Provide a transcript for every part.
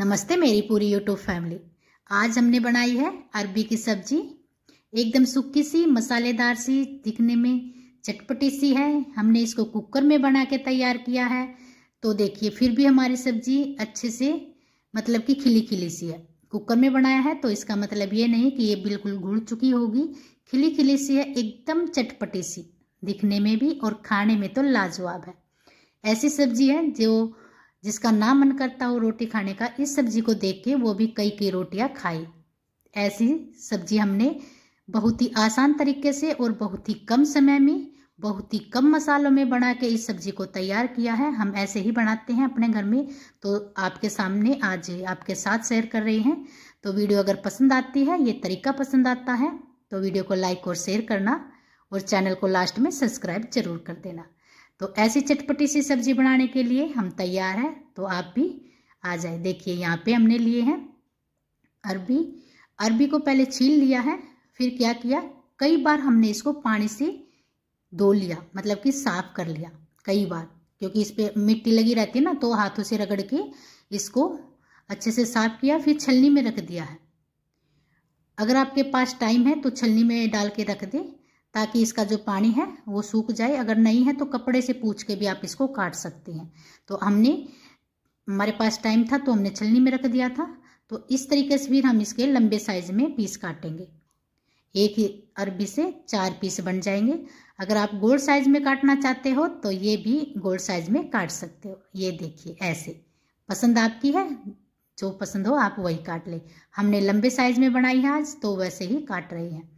नमस्ते मेरी पूरी यूट्यूब फैमिली आज हमने बनाई है अरबी की सब्जी एकदम सूखी सी मसालेदार सी दिखने में चटपटी सी है हमने इसको कुकर में बना के तैयार किया है तो देखिए फिर भी हमारी सब्जी अच्छे से मतलब कि खिली खिली सी है कुकर में बनाया है तो इसका मतलब ये नहीं कि ये बिल्कुल घुल चुकी होगी खिली खिली सी है एकदम चटपटी सी दिखने में भी और खाने में तो लाजवाब है ऐसी सब्जी है जो जिसका ना मन करता हो रोटी खाने का इस सब्जी को देख के वो भी कई कई रोटियां खाए ऐसी सब्जी हमने बहुत ही आसान तरीके से और बहुत ही कम समय में बहुत ही कम मसालों में बना के इस सब्जी को तैयार किया है हम ऐसे ही बनाते हैं अपने घर में तो आपके सामने आज आपके साथ शेयर कर रहे हैं तो वीडियो अगर पसंद आती है ये तरीका पसंद आता है तो वीडियो को लाइक और शेयर करना और चैनल को लास्ट में सब्सक्राइब जरूर कर देना तो ऐसी चटपटी सी सब्जी बनाने के लिए हम तैयार है तो आप भी आ जाए देखिए यहाँ पे हमने लिए हैं अरबी अरबी को पहले छील लिया है फिर क्या किया कई बार हमने इसको पानी से धो लिया मतलब कि साफ कर लिया कई बार क्योंकि इस पर मिट्टी लगी रहती है ना तो हाथों से रगड़ के इसको अच्छे से साफ किया फिर छलनी में रख दिया है अगर आपके पास टाइम है तो छलनी में डाल के रख दें ताकि इसका जो पानी है वो सूख जाए अगर नहीं है तो कपड़े से पूछ के भी आप इसको काट सकते हैं तो हमने हमारे पास टाइम था तो हमने छलनी में रख दिया था तो इस तरीके से फिर हम इसके लंबे साइज में पीस काटेंगे एक अरबी से चार पीस बन जाएंगे अगर आप गोल साइज में काटना चाहते हो तो ये भी गोल साइज में काट सकते हो ये देखिए ऐसे पसंद आपकी है जो पसंद हो आप वही काट ले हमने लंबे साइज में बनाई है आज तो वैसे ही काट रही हैं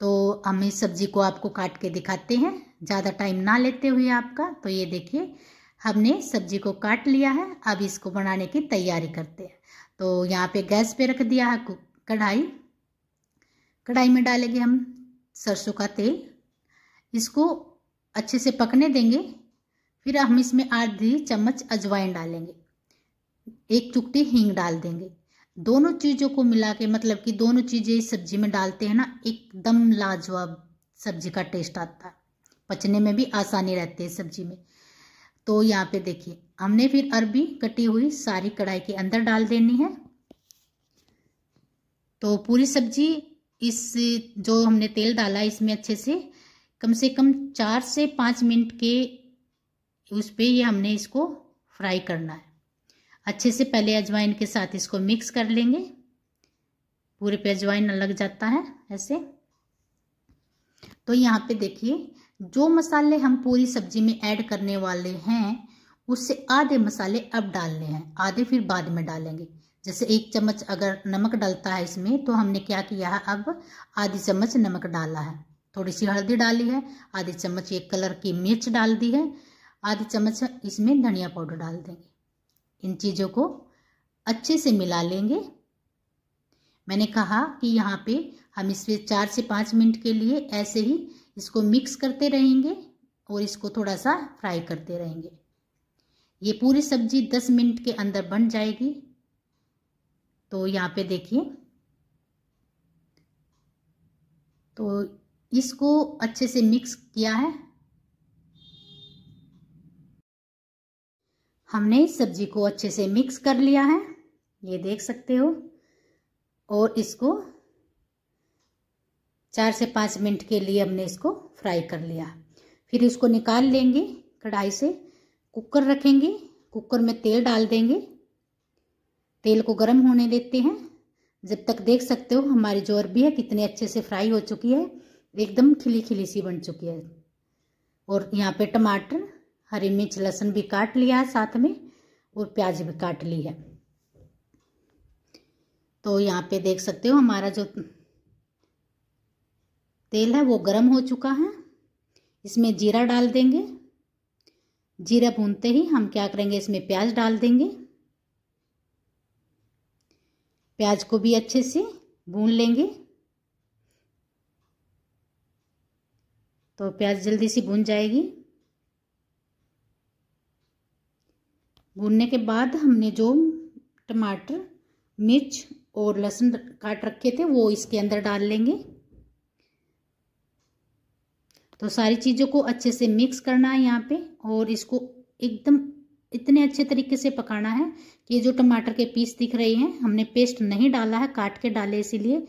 तो हम इस सब्ज़ी को आपको काट के दिखाते हैं ज़्यादा टाइम ना लेते हुए आपका तो ये देखिए हमने सब्जी को काट लिया है अब इसको बनाने की तैयारी करते हैं तो यहाँ पे गैस पे रख दिया है कढ़ाई कढ़ाई में डालेंगे हम सरसों का तेल इसको अच्छे से पकने देंगे फिर हम इसमें आधी चम्मच अजवाइन डालेंगे एक चुकटी हींग डाल देंगे दोनों चीज़ों को मिला के मतलब कि दोनों चीज़ें इस सब्जी में डालते हैं ना एकदम लाजवाब सब्जी का टेस्ट आता है पचने में भी आसानी रहती है सब्जी में तो यहाँ पे देखिए हमने फिर अरबी कटी हुई सारी कढ़ाई के अंदर डाल देनी है तो पूरी सब्जी इस जो हमने तेल डाला इसमें अच्छे से कम से कम चार से पाँच मिनट के उस पर ये हमने इसको फ्राई करना है अच्छे से पहले अजवाइन के साथ इसको मिक्स कर लेंगे पूरे पे अजवाइन लग जाता है ऐसे तो यहाँ पे देखिए जो मसाले हम पूरी सब्जी में ऐड करने वाले हैं उससे आधे मसाले अब डालने हैं आधे फिर बाद में डालेंगे जैसे एक चम्मच अगर नमक डालता है इसमें तो हमने क्या किया है अब आधी चम्मच नमक डाला है थोड़ी सी हल्दी डाली है आधी चम्मच एक कलर की मिर्च डाल दी है आधी चम्मच इसमें धनिया पाउडर डाल देंगे इन चीज़ों को अच्छे से मिला लेंगे मैंने कहा कि यहाँ पे हम इसमें चार से पाँच मिनट के लिए ऐसे ही इसको मिक्स करते रहेंगे और इसको थोड़ा सा फ्राई करते रहेंगे ये पूरी सब्जी दस मिनट के अंदर बन जाएगी तो यहाँ पे देखिए तो इसको अच्छे से मिक्स किया है हमने सब्जी को अच्छे से मिक्स कर लिया है ये देख सकते हो और इसको चार से पाँच मिनट के लिए हमने इसको फ्राई कर लिया फिर इसको निकाल लेंगे कढ़ाई से कुकर रखेंगे कुकर में तेल डाल देंगे तेल को गर्म होने देते हैं जब तक देख सकते हो हमारी जो अरबी है कितने अच्छे से फ्राई हो चुकी है एकदम खिली खिली सी बन चुकी है और यहाँ पे टमाटर हरी मिर्च लहसुन भी काट लिया है साथ में और प्याज भी काट ली है तो यहाँ पे देख सकते हो हमारा जो तेल है वो गर्म हो चुका है इसमें जीरा डाल देंगे जीरा भूनते ही हम क्या करेंगे इसमें प्याज डाल देंगे प्याज को भी अच्छे से भून लेंगे तो प्याज जल्दी से भून जाएगी भूनने के बाद हमने जो टमाटर मिर्च और लहसुन काट रखे थे वो इसके अंदर डाल लेंगे तो सारी चीज़ों को अच्छे से मिक्स करना है यहाँ पे और इसको एकदम इतने अच्छे तरीके से पकाना है कि ये जो टमाटर के पीस दिख रहे हैं हमने पेस्ट नहीं डाला है काट के डाले इसीलिए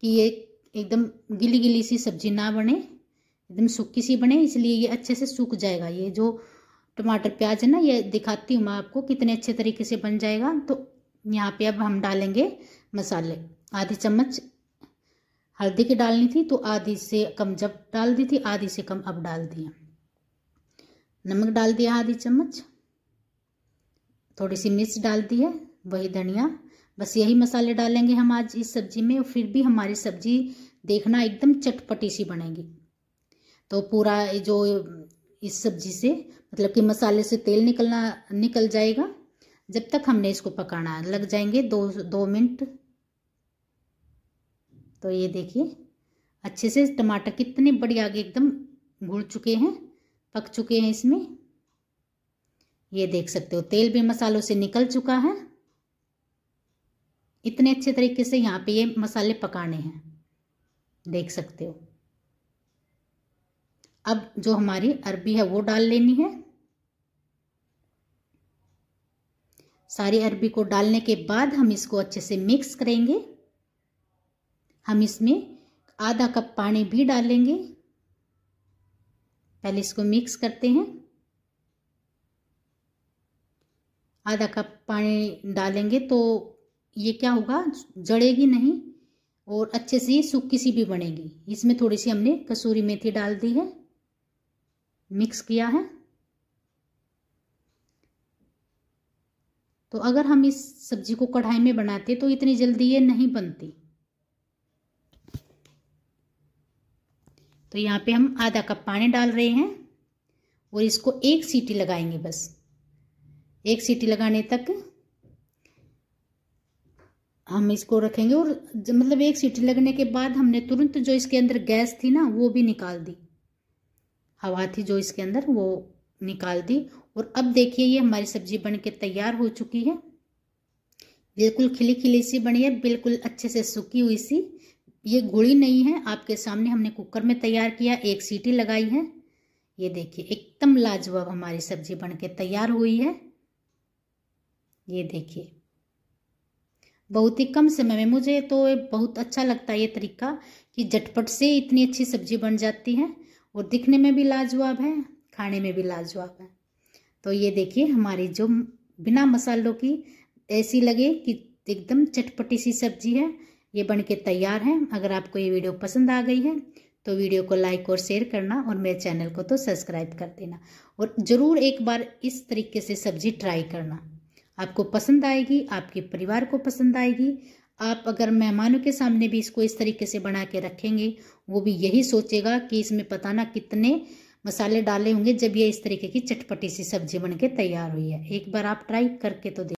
कि ये एकदम गिली गिली सी सब्जी ना बने एकदम सूखी सी बने इसलिए ये अच्छे से सूख जाएगा ये जो टमाटर प्याज है ना ये दिखाती हूँ मैं आपको कितने अच्छे तरीके से बन जाएगा तो यहाँ पे अब हम डालेंगे मसाले आधी चम्मच हल्दी की डालनी थी तो आधी से कम जब डाल दी थी आधी से कम अब डाल दिया नमक डाल दिया आधी चम्मच थोड़ी सी मिर्च डाल दी है वही धनिया बस यही मसाले डालेंगे हम आज इस सब्जी में फिर भी हमारी सब्जी देखना एकदम चटपटी सी बनेगी तो पूरा जो इस सब्जी से मतलब कि मसाले से तेल निकलना निकल जाएगा जब तक हमने इसको पकाना लग जाएंगे दो दो मिनट तो ये देखिए अच्छे से टमाटर कितने बड़े आगे एकदम घुड़ चुके हैं पक चुके हैं इसमें ये देख सकते हो तेल भी मसालों से निकल चुका है इतने अच्छे तरीके से यहाँ पे ये मसाले पकाने हैं देख सकते हो अब जो हमारी अरबी है वो डाल लेनी है सारी अरबी को डालने के बाद हम इसको अच्छे से मिक्स करेंगे हम इसमें आधा कप पानी भी डालेंगे पहले इसको मिक्स करते हैं आधा कप पानी डालेंगे तो ये क्या होगा जड़ेगी नहीं और अच्छे से सूखी सी भी बनेगी इसमें थोड़ी सी हमने कसूरी मेथी डाल दी है मिक्स किया है तो अगर हम इस सब्जी को कढ़ाई में बनाते तो इतनी जल्दी ये नहीं बनती तो यहाँ पे हम आधा कप पानी डाल रहे हैं और इसको एक सीटी लगाएंगे बस एक सीटी लगाने तक हम इसको रखेंगे और मतलब एक सीटी लगने के बाद हमने तुरंत जो इसके अंदर गैस थी ना वो भी निकाल दी हवा थी जो इसके अंदर वो निकाल दी और अब देखिए ये हमारी सब्जी बन के तैयार हो चुकी है बिल्कुल खिली खिली सी बनी है बिल्कुल अच्छे से सूखी हुई सी ये गुड़ी नहीं है आपके सामने हमने कुकर में तैयार किया एक सीटी लगाई है ये देखिए एकदम लाजवाब हमारी सब्जी बन के तैयार हुई है ये देखिए बहुत ही कम समय में मुझे तो बहुत अच्छा लगता है ये तरीका कि झटपट से इतनी अच्छी सब्जी बन जाती है वो दिखने में भी लाजवाब है खाने में भी लाजवाब है तो ये देखिए हमारी जो बिना मसालों की ऐसी लगे कि एकदम चटपटी सी सब्जी है ये बन के तैयार है अगर आपको ये वीडियो पसंद आ गई है तो वीडियो को लाइक और शेयर करना और मेरे चैनल को तो सब्सक्राइब कर देना और ज़रूर एक बार इस तरीके से सब्जी ट्राई करना आपको पसंद आएगी आपके परिवार को पसंद आएगी आप अगर मेहमानों के सामने भी इसको इस तरीके से बना के रखेंगे वो भी यही सोचेगा कि इसमें पता ना कितने मसाले डाले होंगे जब ये इस तरीके की चटपटी सी सब्जी बन के तैयार हुई है एक बार आप ट्राई करके तो